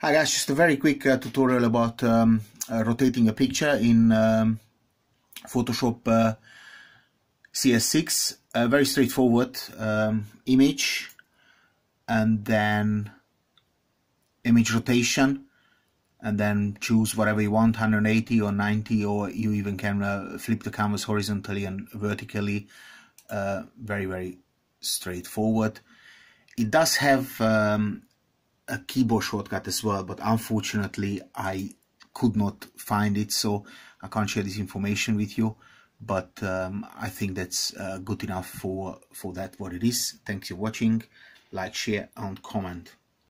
Hi guys, just a very quick uh, tutorial about um, uh, rotating a picture in um, Photoshop uh, CS6. A very straightforward um, image and then image rotation and then choose whatever you want 180 or 90 or you even can uh, flip the canvas horizontally and vertically uh, very very straightforward it does have um, a keyboard shortcut as well but unfortunately I could not find it so I can't share this information with you but um, I think that's uh, good enough for for that what it is thanks for watching like share and comment